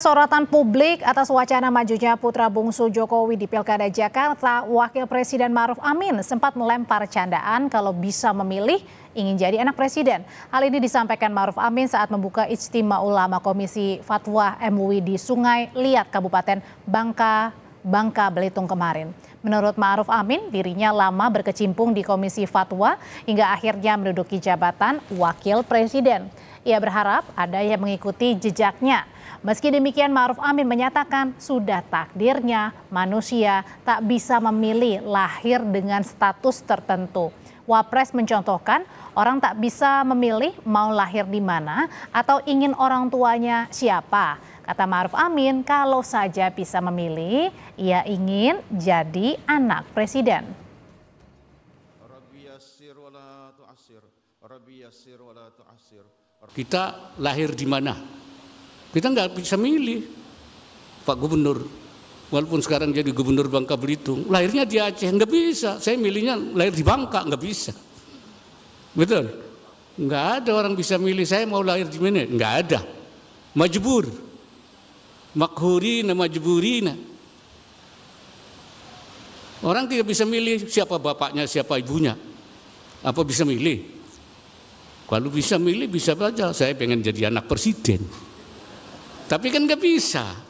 Sorotan publik atas wacana majunya putra bungsu Jokowi di Pilkada Jakarta, Wakil Presiden Maruf Amin sempat melempar candaan kalau bisa memilih ingin jadi anak presiden. Hal ini disampaikan Maruf Amin saat membuka istimewa Ulama Komisi Fatwa MUI di Sungai Liat, Kabupaten Bangka, Bangka Belitung kemarin. Menurut Ma'ruf Amin, dirinya lama berkecimpung di Komisi Fatwa hingga akhirnya menduduki jabatan Wakil Presiden. Ia berharap ada yang mengikuti jejaknya. Meski demikian, Ma'ruf Amin menyatakan sudah takdirnya manusia tak bisa memilih lahir dengan status tertentu. Wapres mencontohkan orang tak bisa memilih mau lahir di mana atau ingin orang tuanya siapa. Kata Ma'ruf Amin, kalau saja bisa memilih, ia ingin jadi anak presiden. Kita lahir di mana? Kita nggak bisa milih. Pak Gubernur, walaupun sekarang jadi Gubernur Bangka Belitung, lahirnya di Aceh, nggak bisa. Saya milihnya lahir di Bangka, nggak bisa. Betul? Nggak ada orang bisa milih, saya mau lahir di mana? Nggak ada. Majbur. Makhurina, majburina. Orang tidak bisa milih siapa bapaknya, siapa ibunya. Apa bisa milih? Kalau bisa milih bisa saja saya pengen jadi anak presiden. Tapi kan nggak bisa.